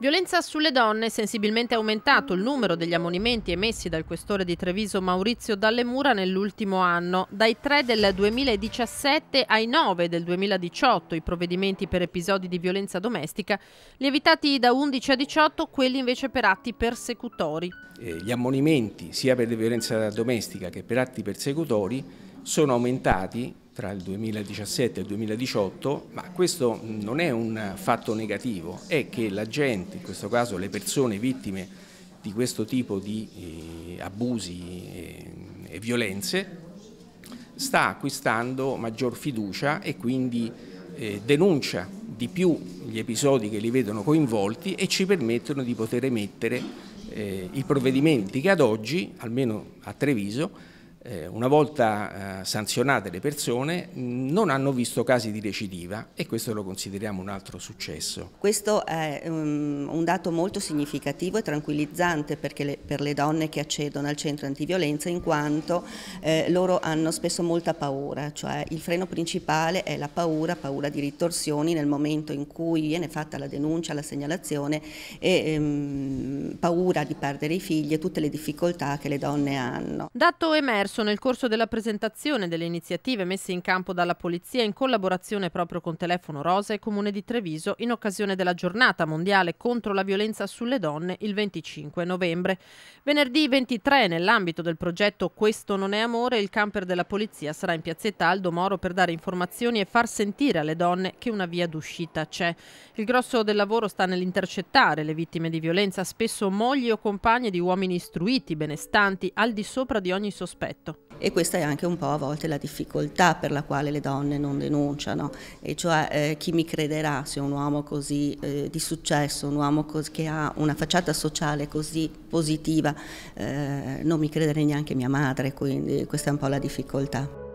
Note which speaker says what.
Speaker 1: Violenza sulle donne è sensibilmente aumentato il numero degli ammonimenti emessi dal questore di Treviso Maurizio Dalle Mura nell'ultimo anno. Dai 3 del 2017 ai 9 del 2018 i provvedimenti per episodi di violenza domestica, lievitati da 11 a 18 quelli invece per atti persecutori.
Speaker 2: Eh, gli ammonimenti sia per violenza domestica che per atti persecutori sono aumentati tra il 2017 e il 2018, ma questo non è un fatto negativo, è che la gente, in questo caso le persone vittime di questo tipo di eh, abusi e, eh, e violenze, sta acquistando maggior fiducia e quindi eh, denuncia di più gli episodi che li vedono coinvolti e ci permettono di poter emettere eh, i provvedimenti che ad oggi, almeno a Treviso, eh, una volta eh, sanzionate le persone non hanno visto casi di recidiva e questo lo consideriamo un altro successo.
Speaker 3: Questo è ehm, un dato molto significativo e tranquillizzante per le donne che accedono al centro antiviolenza in quanto eh, loro hanno spesso molta paura, cioè il freno principale è la paura, paura di ritorsioni nel momento in cui viene fatta la denuncia, la segnalazione e ehm, paura di perdere i figli e tutte le difficoltà che le donne hanno.
Speaker 1: Dato emerso scorso, nel corso della presentazione delle iniziative messe in campo dalla Polizia in collaborazione proprio con Telefono Rosa e Comune di Treviso in occasione della giornata mondiale contro la violenza sulle donne il 25 novembre. Venerdì 23, nell'ambito del progetto Questo non è amore, il camper della Polizia sarà in piazzetta Aldo Moro per dare informazioni e far sentire alle donne che una via d'uscita c'è. Il grosso del lavoro sta nell'intercettare le vittime di violenza, spesso mogli o compagne di uomini istruiti, benestanti, al di sopra di ogni sospetto
Speaker 3: e questa è anche un po' a volte la difficoltà per la quale le donne non denunciano, e cioè eh, chi mi crederà se un uomo così eh, di successo, un uomo che ha una facciata sociale così positiva, eh, non mi crederà neanche mia madre, quindi questa è un po' la difficoltà.